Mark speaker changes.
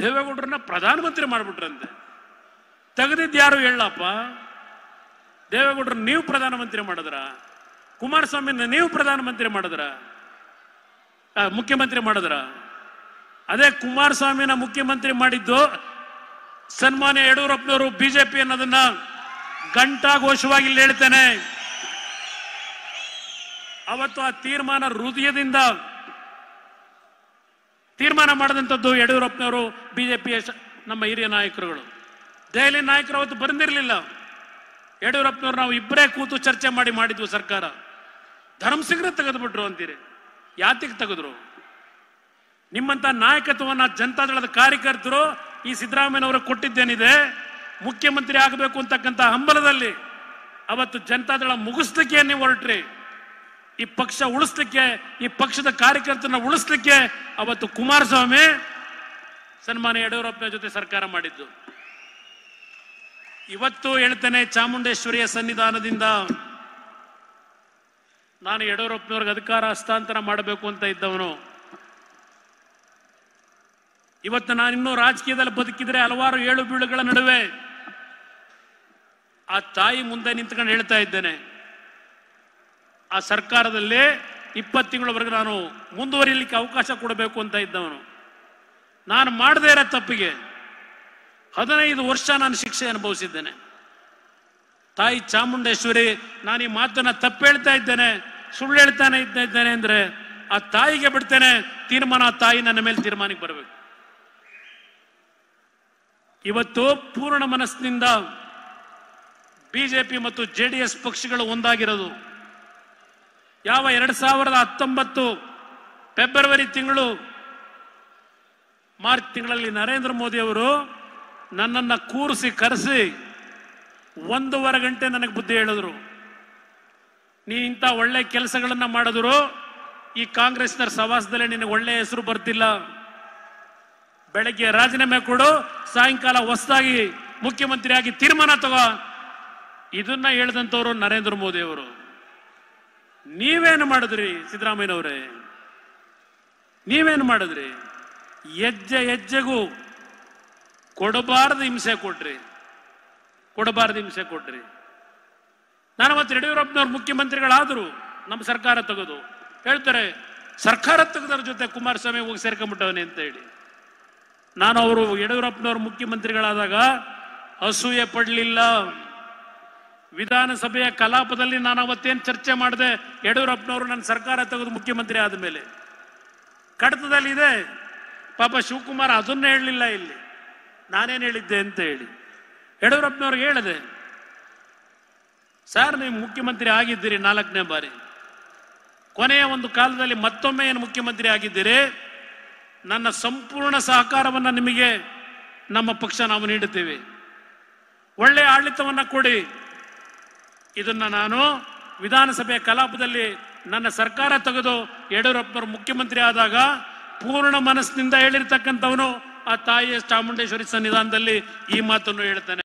Speaker 1: ದೇವೇಗೌಡರನ್ನ ಪ್ರಧಾನಮಂತ್ರಿ ಮಾಡಿಬಿಟ್ರಂತೆ ತೆಗೆದಿದ್ದು ಯಾರು ಹೇಳಪ್ಪ ದೇವೇಗೌಡರು ನೀವು ಪ್ರಧಾನಮಂತ್ರಿ ಮಾಡಿದ್ರ ಕುಮಾರಸ್ವಾಮಿನ ನೀವು ಪ್ರಧಾನಮಂತ್ರಿ ಮಾಡಿದ್ರ ಮುಖ್ಯಮಂತ್ರಿ ಮಾಡಿದ್ರ ಅದೇ ಕುಮಾರಸ್ವಾಮಿನ ಮುಖ್ಯಮಂತ್ರಿ ಮಾಡಿದ್ದು ಸನ್ಮಾನ್ಯ ಯಡಿಯೂರಪ್ಪನವರು ಬಿಜೆಪಿ ಅನ್ನೋದನ್ನ ಘಂಟಾಘೋಷವಾಗಿ ಇಲ್ಲಿ ಹೇಳ್ತೇನೆ ಅವತ್ತು ಆ ತೀರ್ಮಾನ ಹೃದಯದಿಂದ ತೀರ್ಮಾನ ಮಾಡಿದಂಥದ್ದು ಯಡಿಯೂರಪ್ಪನವರು ಬಿ ಜೆ ಪಿ ನಮ್ಮ ಹಿರಿಯ ನಾಯಕರುಗಳು ದೆಹಲಿ ನಾಯಕರು ಅವತ್ತು ಬಂದಿರಲಿಲ್ಲ ಯಡಿಯೂರಪ್ಪನವರು ನಾವು ಇಬ್ಬರೇ ಕೂತು ಚರ್ಚೆ ಮಾಡಿ ಮಾಡಿದ್ವು ಸರ್ಕಾರ ತೆಗೆದು ತೆಗೆದುಬಿಟ್ರು ಅಂತೀರಿ ಯಾತಿಗೆ ತೆಗೆದ್ರು ನಿಮ್ಮಂಥ ನಾಯಕತ್ವವನ್ನು ಜನತಾದಳದ ಕಾರ್ಯಕರ್ತರು ಈ ಸಿದ್ದರಾಮಯ್ಯನವರು ಕೊಟ್ಟಿದ್ದೇನಿದೆ ಮುಖ್ಯಮಂತ್ರಿ ಆಗಬೇಕು ಅಂತಕ್ಕಂಥ ಹಂಬಲದಲ್ಲಿ ಅವತ್ತು ಜನತಾದಳ ಮುಗಿಸ್ಲಿಕ್ಕೆ ನೀವು ಹೊರಟ್ರಿ ಈ ಪಕ್ಷ ಉಳಿಸ್ಲಿಕ್ಕೆ ಈ ಪಕ್ಷದ ಕಾರ್ಯಕರ್ತರನ್ನ ಉಳಿಸ್ಲಿಕ್ಕೆ ಅವತ್ತು ಕುಮಾರಸ್ವಾಮಿ ಸನ್ಮಾನ ಯಡಿಯೂರಪ್ಪನ ಜೊತೆ ಸರ್ಕಾರ ಮಾಡಿದ್ದು ಇವತ್ತು ಹೇಳ್ತೇನೆ ಚಾಮುಂಡೇಶ್ವರಿಯ ಸನ್ನಿಧಾನದಿಂದ ನಾನು ಯಡಿಯೂರಪ್ಪನವ್ರಿಗೆ ಅಧಿಕಾರ ಹಸ್ತಾಂತರ ಮಾಡಬೇಕು ಅಂತ ಇದ್ದವನು ಇವತ್ತು ನಾನಿನ್ನೂ ರಾಜಕೀಯದಲ್ಲಿ ಬದುಕಿದ್ರೆ ಹಲವಾರು ಏಳು ಬೀಳುಗಳ ನಡುವೆ ಆ ತಾಯಿ ಮುಂದೆ ನಿಂತ್ಕೊಂಡು ಹೇಳ್ತಾ ಇದ್ದೇನೆ ಆ ಸರ್ಕಾರದಲ್ಲೇ ಇಪ್ಪತ್ತು ತಿಂಗಳವರೆಗೆ ನಾನು ಮುಂದುವರಿಯಲಿಕ್ಕೆ ಅವಕಾಶ ಕೊಡಬೇಕು ಅಂತ ಇದ್ದವನು ನಾನು ಮಾಡದೇ ಇರೋ ತಪ್ಪಿಗೆ ಹದಿನೈದು ವರ್ಷ ನಾನು ಶಿಕ್ಷೆ ಅನುಭವಿಸಿದ್ದೇನೆ ತಾಯಿ ಚಾಮುಂಡೇಶ್ವರಿ ನಾನು ಈ ಮಾತನ್ನ ತಪ್ಪು ಹೇಳ್ತಾ ಇದ್ದೇನೆ ಸುಳ್ಳು ಹೇಳ್ತಾನೆ ಇದ್ದೇನೆ ಅಂದರೆ ಆ ತಾಯಿಗೆ ಬಿಡ್ತೇನೆ ತೀರ್ಮಾನ ತಾಯಿ ನನ್ನ ಮೇಲೆ ತೀರ್ಮಾನಕ್ಕೆ ಬರಬೇಕು ಇವತ್ತು ಪೂರ್ಣ ಮನಸ್ಸಿನಿಂದ ಬಿಜೆಪಿ ಮತ್ತು ಜೆ ಡಿ ಎಸ್ ಪಕ್ಷಗಳು ಒಂದಾಗಿರೋದು ಯಾವ ಎರಡು ಸಾವಿರದ ಹತ್ತೊಂಬತ್ತು ಫೆಬ್ರವರಿ ತಿಂಗಳು ಮಾರ್ಚ್ ತಿಂಗಳಲ್ಲಿ ನರೇಂದ್ರ ಮೋದಿ ಅವರು ನನ್ನನ್ನು ಕೂರಿಸಿ ಕರೆಸಿ ಒಂದೂವರೆ ಗಂಟೆ ನನಗೆ ಬುದ್ಧಿ ಹೇಳಿದ್ರು ನೀ ಇಂಥ ಒಳ್ಳೆ ಕೆಲಸಗಳನ್ನು ಮಾಡಿದ್ರು ಈ ಕಾಂಗ್ರೆಸ್ನ ಸವಾಸದಲ್ಲಿ ನಿನಗೆ ಒಳ್ಳೆ ಹೆಸರು ಬರ್ತಿಲ್ಲ ಬೆಳಗ್ಗೆ ರಾಜೀನಾಮೆ ಕೊಡು ಸಾಯಂಕಾಲ ಹೊಸದಾಗಿ ಮುಖ್ಯಮಂತ್ರಿಯಾಗಿ ತೀರ್ಮಾನ ತಗೋ ಇದನ್ನ ಹೇಳಿದಂಥವ್ರು ನರೇಂದ್ರ ಮೋದಿ ಅವರು ನೀವೇನು ಮಾಡಿದ್ರಿ ಸಿದ್ದರಾಮಯ್ಯನವರೇ ನೀವೇನು ಮಾಡಿದ್ರಿ ಹೆಜ್ಜೆ ಹೆಜ್ಜೆಗೂ ಕೊಡಬಾರದು ಹಿಂಸೆ ಕೊಡ್ರಿ ಕೊಡಬಾರದು ಹಿಂಸೆ ಕೊಡ್ರಿ ನಾನು ಮತ್ತೆ ಯಡಿಯೂರಪ್ಪನವ್ರು ಮುಖ್ಯಮಂತ್ರಿಗಳಾದ್ರು ನಮ್ಮ ಸರ್ಕಾರ ತೆಗೆದು ಹೇಳ್ತಾರೆ ಸರ್ಕಾರ ತೆಗೆದ್ರ ಜೊತೆ ಕುಮಾರಸ್ವಾಮಿ ಹೋಗಿ ಸೇರ್ಕೊಂಡ್ಬಿಟ್ಟವನೇ ಅಂತ ಹೇಳಿ ನಾನು ಅವರು ಯಡಿಯೂರಪ್ಪನವ್ರು ಮುಖ್ಯಮಂತ್ರಿಗಳಾದಾಗ ಅಸೂಯೆ ಪಡಲಿಲ್ಲ ವಿಧಾನಸಭೆಯ ಕಲಾಪದಲ್ಲಿ ನಾನು ಅವತ್ತೇನು ಚರ್ಚೆ ಮಾಡಿದೆ ಯಡಿಯೂರಪ್ಪನವರು ನನ್ನ ಸರ್ಕಾರ ತೆಗೆದು ಮುಖ್ಯಮಂತ್ರಿ ಆದ ಮೇಲೆ ಕಡತದಲ್ಲಿ ಇದೆ ಪಾಪ ಶಿವಕುಮಾರ್ ಅದನ್ನೇ ಹೇಳಲಿಲ್ಲ ಇಲ್ಲಿ ನಾನೇನು ಹೇಳಿದ್ದೆ ಅಂತ ಹೇಳಿ ಯಡಿಯೂರಪ್ಪನವ್ರಿಗೆ ಹೇಳಿದೆ ಸರ್ ನೀವು ಮುಖ್ಯಮಂತ್ರಿ ಆಗಿದ್ದೀರಿ ನಾಲ್ಕನೇ ಬಾರಿ ಕೊನೆಯ ಒಂದು ಕಾಲದಲ್ಲಿ ಮತ್ತೊಮ್ಮೆ ಏನು ಮುಖ್ಯಮಂತ್ರಿ ಆಗಿದ್ದೀರಿ ನನ್ನ ಸಂಪೂರ್ಣ ಸಹಕಾರವನ್ನು ನಿಮಗೆ ನಮ್ಮ ಪಕ್ಷ ನಾವು ನೀಡುತ್ತೇವೆ ಒಳ್ಳೆಯ ಆಡಳಿತವನ್ನು ಕೊಡಿ ಇದನ್ನು ನಾನು ವಿಧಾನಸಭೆ ಕಲಾಪದಲ್ಲಿ ನನ್ನ ಸರ್ಕಾರ ತೆಗೆದು ಯಡಿಯೂರಪ್ಪ ಮುಖ್ಯಮಂತ್ರಿ ಆದಾಗ ಪೂರ್ಣ ಮನಸ್ಸಿನಿಂದ ಹೇಳಿರ್ತಕ್ಕಂಥವನು ಆ ತಾಯಿಯ ಚಾಮುಂಡೇಶ್ವರಿ ಸನ್ನಿಧಾನದಲ್ಲಿ ಈ ಮಾತನ್ನು ಹೇಳ್ತಾನೆ